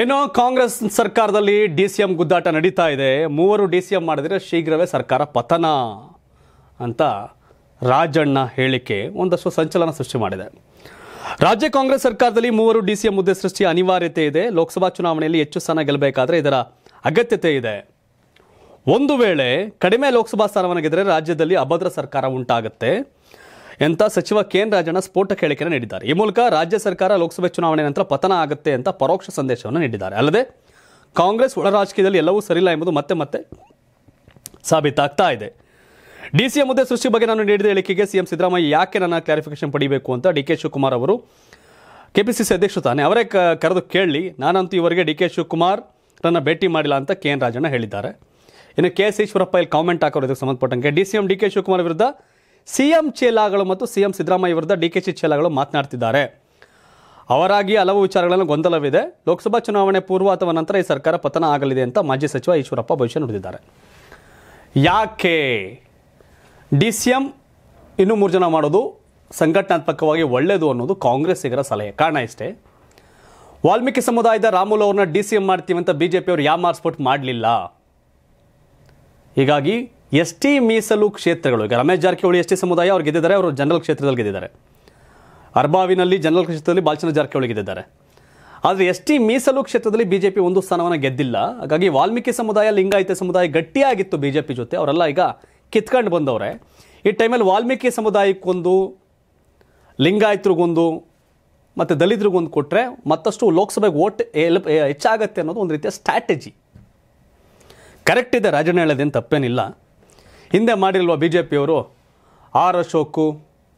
ಏನೋ ಕಾಂಗ್ರೆಸ್ ಸರ್ಕಾರದಲ್ಲಿ D C M ಗುದ್ದಾಟ ನಡೀತಾ ಇದೆ ಮೂವರು ಡಿ ಸಿ ಎಂ ಮಾಡಿದರೆ ಶೀಘ್ರವೇ ಸರ್ಕಾರ ಪತನ ಅಂತ ರಾಜಣ್ಣ ಹೇಳಿಕೆ ಒಂದಷ್ಟು ಸಂಚಲನ ಸೃಷ್ಟಿ ಮಾಡಿದೆ ರಾಜ್ಯ ಕಾಂಗ್ರೆಸ್ ಸರ್ಕಾರದಲ್ಲಿ ಮೂವರು ಡಿ ಸಿ ಎಂ ಹುದ್ದೆ ಸೃಷ್ಟಿ ಅನಿವಾರ್ಯತೆ ಇದೆ ಲೋಕಸಭಾ ಚುನಾವಣೆಯಲ್ಲಿ ಹೆಚ್ಚು ಸ್ಥಾನ ಗೆಲ್ಲಬೇಕಾದ್ರೆ ಇದರ ಅಗತ್ಯತೆ ಇದೆ ಒಂದು ವೇಳೆ ಕಡಿಮೆ ಲೋಕಸಭಾ ಸ್ಥಾನವನ್ನು ಗೆದ್ದರೆ ರಾಜ್ಯದಲ್ಲಿ ಅಭದ್ರ ಸರ್ಕಾರ ಉಂಟಾಗುತ್ತೆ ಎಂತ ಸಚಿವ ಕೆಎನ್ ರಾಜಣ್ಣ ಸ್ಫೋಟಕ ಹೇಳಿಕೆಯನ್ನು ನೀಡಿದ್ದಾರೆ ಈ ಮೂಲಕ ರಾಜ್ಯ ಸರ್ಕಾರ ಲೋಕಸಭೆ ಚುನಾವಣೆ ನಂತರ ಪತನ ಆಗುತ್ತೆ ಅಂತ ಪರೋಕ್ಷ ಸಂದೇಶವನ್ನು ನೀಡಿದ್ದಾರೆ ಅಲ್ಲದೆ ಕಾಂಗ್ರೆಸ್ ಒಳ ರಾಜಕೀಯದಲ್ಲಿ ಎಲ್ಲವೂ ಸರಿಯಿಲ್ಲ ಎಂಬುದು ಮತ್ತೆ ಮತ್ತೆ ಸಾಬೀತಾಗ್ತಾ ಇದೆ ಡಿ ಸಿ ಹುದ್ದೆ ಸೃಷ್ಟಿ ಬಗ್ಗೆ ನಾನು ನೀಡಿದ ಹೇಳಿಕೆಗೆ ಸಿಎಂ ಸಿದ್ದರಾಮಯ್ಯ ಯಾಕೆ ನನ್ನ ಕ್ಲಾರಿಫಿಕೇಶನ್ ಪಡಿಬೇಕು ಅಂತ ಡಿ ಕೆ ಶಿವಕುಮಾರ್ ಅವರು ಕೆಪಿಸಿಸಿ ಅಧ್ಯಕ್ಷರು ತಾನೆ ಅವರೇ ಕರೆದು ಕೇಳಿ ನಾನಂತೂ ಇವರಿಗೆ ಡಿ ಕೆ ಶಿವಕುಮಾರ್ ನನ್ನ ಭೇಟಿ ಮಾಡಿಲ್ಲ ಅಂತ ಕೆ ಎನ್ ರಾಜಣ್ಣ ಹೇಳಿದ್ದಾರೆ ಇನ್ನು ಕೆ ಎಸ್ ಈಶ್ವರಪ್ಪ ಇಲ್ಲಿ ಕಾಮೆಂಟ್ ಹಾಕೋರು ಇದಕ್ಕೆ ಸಂಬಂಧಪಟ್ಟಂಗೆ D C M D K Shivakumar ವಿರುದ್ಧ ಸಿಎಂ ಚೇಲಾಗಳು ಮತ್ತು ಸಿಎಂ ಸಿದ್ದರಾಮಯ್ಯ ವಿರುದ್ಧ ಡಿ ಕೆ ಚೇಲಾಗಳು ಮಾತನಾಡ್ತಿದ್ದಾರೆ ಅವರಾಗಿ ಹಲವು ವಿಚಾರಗಳನ್ನು ಗೊಂದಲವಿದೆ ಲೋಕಸಭಾ ಚುನಾವಣೆ ಪೂರ್ವ ಅಥವಾ ನಂತರ ಈ ಸರ್ಕಾರ ಪತನ ಆಗಲಿದೆ ಅಂತ ಮಾಜಿ ಸಚಿವ ಈಶ್ವರಪ್ಪ ಭವಿಷ್ಯ ನುಡಿದಿದ್ದಾರೆ ಯಾಕೆ ಡಿ ಸಿ ಎಂ ಇನ್ನೂ ಮೂರು ಜನ ಮಾಡೋದು ಸಂಘಟನಾತ್ಮಕವಾಗಿ ಒಳ್ಳೆಯದು ಅನ್ನೋದು ಕಾಂಗ್ರೆಸ್ಸಿಗರ ಸಲಹೆ ಕಾರಣ ಇಷ್ಟೇ ವಾಲ್ಮೀಕಿ ಸಮುದಾಯದ ರಾಮುಲು ಅವ್ರನ್ನ ಡಿ ಸಿ ಎಂ ಮಾಡ್ತೀವಂತ ಬಿ ಜೆ ಯಾವ ಮಾರ್ಕ್ಸ್ಪೋರ್ಟ್ ಮಾಡಲಿಲ್ಲ ಹೀಗಾಗಿ ಎಸ್ ಟಿ ಮೀಸಲು ಕ್ಷೇತ್ರಗಳು ಈಗ ರಮೇಶ್ ಜಾರಕಿಹೊಳಿ ಎಸ್ ಟಿ ಸಮುದಾಯ ಅವ್ರು ಗೆದ್ದಿದ್ದಾರೆ ಅವರು ಜನರಲ್ ಕ್ಷೇತ್ರದಲ್ಲಿ ಗೆದ್ದಿದ್ದಾರೆ ಅರ್ಬಾವಿನಲ್ಲಿ ಜನರಲ್ ಕ್ಷೇತ್ರದಲ್ಲಿ ಬಾಲಚಂದ್ರ ಜಾರಕಿಹೊಳಿ ಗೆದ್ದಿದ್ದಾರೆ ಆದರೆ ಎಸ್ ಟಿ ಮೀಸಲು ಕ್ಷೇತ್ರದಲ್ಲಿ ಬಿಜೆಪಿ ಒಂದು ಸ್ಥಾನವನ್ನು ಗೆದ್ದಿಲ್ಲ ಹಾಗಾಗಿ ವಾಲ್ಮೀಕಿ ಸಮುದಾಯ ಲಿಂಗಾಯತ ಸಮುದಾಯ ಗಟ್ಟಿಯಾಗಿತ್ತು ಬಿಜೆಪಿ ಜೊತೆ ಅವರೆಲ್ಲ ಈಗ ಕಿತ್ಕೊಂಡು ಬಂದವರೆ ಈ ಟೈಮಲ್ಲಿ ವಾಲ್ಮೀಕಿ ಸಮುದಾಯಕ್ಕೊಂದು ಲಿಂಗಾಯತರಿಗೊಂದು ಮತ್ತು ದಲಿತರಿಗೊಂದು ಕೊಟ್ಟರೆ ಮತ್ತಷ್ಟು ಲೋಕಸಭೆಗೆ ಓಟ್ ಎಲ್ಪ್ ಹೆಚ್ಚಾಗತ್ತೆ ಅನ್ನೋದು ಒಂದು ರೀತಿಯ ಸ್ಟ್ರಾಟಜಿ ಕರೆಕ್ಟ್ ಇದೆ ರಾಜಣ್ಣ ಹೇಳೋದೇನು ತಪ್ಪೇನಿಲ್ಲ ಹಿಂದೆ ಮಾಡಿಲ್ವ ಬಿ ಜೆ ಪಿಯವರು R Ashok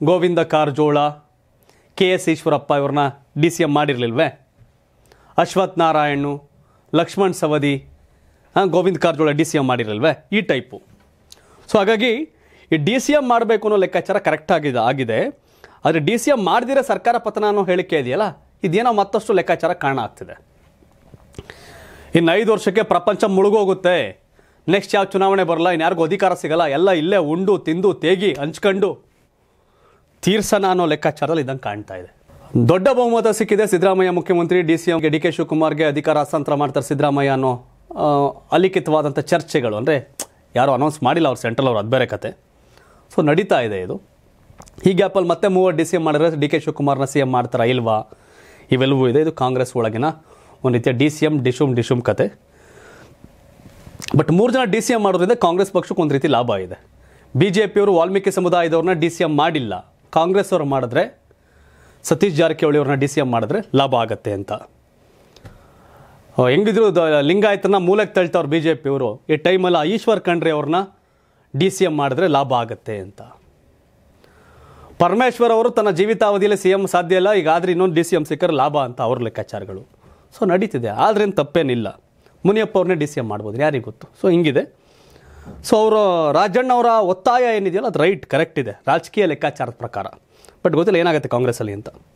Govind Karjol K S Eshwarappa ಇವ್ರನ್ನ ಡಿ ಸಿ ಎಂ ಮಾಡಿರಲಿಲ್ವೇ Ashwath Narayan Laxman Savadi Govind Karjol D C M ಮಾಡಿರಲಿಲ್ವೇ ಈ ಟೈಪು ಸೊ ಹಾಗಾಗಿ ಈ ಡಿ ಸಿ ಎಮ್ ಮಾಡಬೇಕು ಅನ್ನೋ ಲೆಕ್ಕಾಚಾರ ಕರೆಕ್ಟ್ ಆಗಿದೆ ಆಗಿದೆ ಆದರೆ ಡಿ ಸಿ ಎಂ ಮಾಡಿದಿರೋ ಸರ್ಕಾರ ಪತನ ಅನ್ನೋ ಹೇಳಿಕೆ ಇದೆಯಲ್ಲ ಇದೇನೋ ಮತ್ತಷ್ಟು ಲೆಕ್ಕಾಚಾರ ಕಾರಣ ಆಗ್ತಿದೆ ಇನ್ನು ಐದು ವರ್ಷಕ್ಕೆ ಪ್ರಪಂಚ ಮುಳುಗೋಗುತ್ತೆ ನೆಕ್ಸ್ಟ್ ಯಾವ ಚುನಾವಣೆ ಬರಲ್ಲ ಇನ್ಯಾರಿಗೂ ಅಧಿಕಾರ ಸಿಗಲ್ಲ ಎಲ್ಲ ಇಲ್ಲೇ ಉಂಡು ತಿಂದು ತೇಗಿ ಹಂಚ್ಕೊಂಡು ತೀರ್ಸನ ಅನ್ನೋ ಲೆಕ್ಕಾಚಾರದಲ್ಲಿ ಇದಂಗೆ ಕಾಣ್ತಾ ಇದೆ ದೊಡ್ಡ ಬಹುಮತ ಸಿಕ್ಕಿದೆ ಸಿದ್ದರಾಮಯ್ಯ ಮುಖ್ಯಮಂತ್ರಿ ಡಿ ಸಿ ಎಂಗೆ ಡಿ ಕೆ ಶಿವಕುಮಾರ್ಗೆ ಅಧಿಕಾರ ಹಸ್ತಾಂತರ ಮಾಡ್ತಾರೆ ಸಿದ್ದರಾಮಯ್ಯ ಅನ್ನೋ ಅಲಿಖಿತವಾದಂಥ ಚರ್ಚೆಗಳು ಅಂದರೆ ಯಾರೂ ಅನೌನ್ಸ್ ಮಾಡಿಲ್ಲ ಅವ್ರು ಸೆಂಟ್ರಲ್ ಅವ್ರು ಅದು ಬೇರೆ ಕತೆ ಸೊ ನಡೀತಾ ಇದೆ ಇದು ಈ ಗ್ಯಾಪಲ್ಲಿ ಮತ್ತೆ ಮೂವರು ಡಿ ಸಿ ಎಂ ಮಾಡಿದ್ರೆ ಡಿ ಕೆ ಶಿವಕುಮಾರ್ನ ಸಿ ಎಂ ಮಾಡ್ತಾರಾ ಇಲ್ವಾ ಇವೆಲ್ಲವೂ ಇದೆ ಇದು ಕಾಂಗ್ರೆಸ್ ಒಳಗಿನ ಒಂದು ರೀತಿಯ ಡಿ ಸಿ ಎಂ ಡಿಶುಮ್ ಡಿಶುಮ್ ಕತೆ ಬಟ್ ಮೂರು ಜನ ಡಿ ಸಿ ಎಂ ಮಾಡೋದ್ರಿಂದ ಕಾಂಗ್ರೆಸ್ ಪಕ್ಷಕ್ಕೆ ಒಂದು ರೀತಿ ಲಾಭ ಇದೆ ಬಿ ಜೆ ಪಿಯವರು ವಾಲ್ಮೀಕಿ ಸಮುದಾಯದವ್ರನ್ನ ಡಿ ಸಿ ಎಂ ಮಾಡಿಲ್ಲ ಕಾಂಗ್ರೆಸ್ ಅವರು ಮಾಡಿದ್ರೆ ಸತೀಶ್ ಜಾರಕಿಹೊಳಿ ಅವ್ರನ್ನ ಡಿ ಸಿ ಎಂ ಮಾಡಿದ್ರೆ ಲಾಭ ಆಗತ್ತೆ ಅಂತ ಹೆಂಗಿದ್ರು ಲಿಂಗಾಯತನ ಮೂಲಕ್ಕೆ ತಳ್ತವ್ರು ಬಿ ಜೆ ಪಿಯವರು ಈ ಟೈಮಲ್ಲಿ ಈಶ್ವರ್ ಖಂಡ್ರೆ ಅವ್ರನ್ನ ಡಿ ಸಿ ಎಂ ಮಾಡಿದ್ರೆ ಲಾಭ ಆಗತ್ತೆ ಅಂತ ಪರಮೇಶ್ವರ್ ಅವರು ತನ್ನ ಜೀವಿತಾವಧಿಯಲ್ಲಿ ಸಿ ಎಂ ಸಾಧ್ಯ ಇಲ್ಲ ಈಗ ಆದರೆ ಇನ್ನೊಂದು ಡಿ ಸಿ ಎಂ ಸಿಕ್ಕರೆ ಲಾಭ ಅಂತ ಅವ್ರ ಲೆಕ್ಕಾಚಾರಗಳು ಸೊ ನಡೀತಿದೆ ಆದ್ರೇನು ತಪ್ಪೇನಿಲ್ಲ ಮುನಿಯಪ್ಪ ಅವ್ರನ್ನೇ ಡಿ ಸಿ ಎಮ್ ಮಾಡ್ಬೋದು ಯಾರಿಗೆ ಗೊತ್ತು ಸೊ ಹಿಂಗಿದೆ ಸೊ ಅವರು ರಾಜಣ್ಣ ಅವರ ಒತ್ತಾಯ ಏನಿದೆಯಲ್ಲ ಅದು ರೈಟ್ ಕರೆಕ್ಟ್ ಇದೆ ರಾಜಕೀಯ ಲೆಕ್ಕಾಚಾರದ ಪ್ರಕಾರ ಬಟ್ ಗೊತ್ತಿಲ್ಲ ಏನಾಗುತ್ತೆ ಕಾಂಗ್ರೆಸ್ಸಲ್ಲಿ ಅಂತ